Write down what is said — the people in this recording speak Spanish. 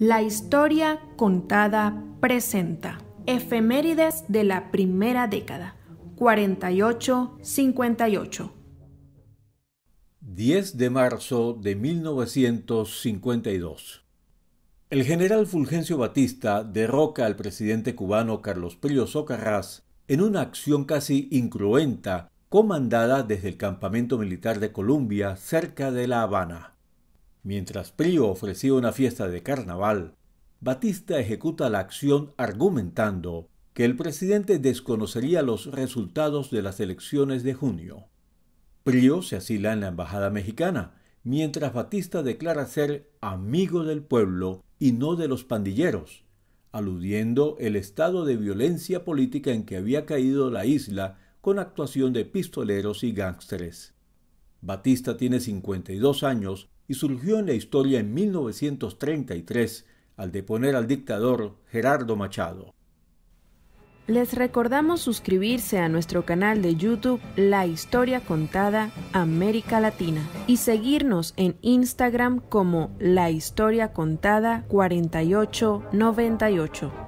La historia contada presenta efemérides de la primera década, 48-58. 10 de marzo de 1952. El general Fulgencio Batista derroca al presidente cubano Carlos Prío Socarrás en una acción casi incruenta comandada desde el campamento militar de Colombia cerca de La Habana. Mientras Prio ofrecía una fiesta de carnaval, Batista ejecuta la acción argumentando que el presidente desconocería los resultados de las elecciones de junio. Prio se asila en la embajada mexicana, mientras Batista declara ser amigo del pueblo y no de los pandilleros, aludiendo el estado de violencia política en que había caído la isla con actuación de pistoleros y gángsteres. Batista tiene 52 años y surgió en la historia en 1933 al deponer al dictador Gerardo Machado. Les recordamos suscribirse a nuestro canal de YouTube La Historia Contada América Latina y seguirnos en Instagram como La Historia Contada 4898.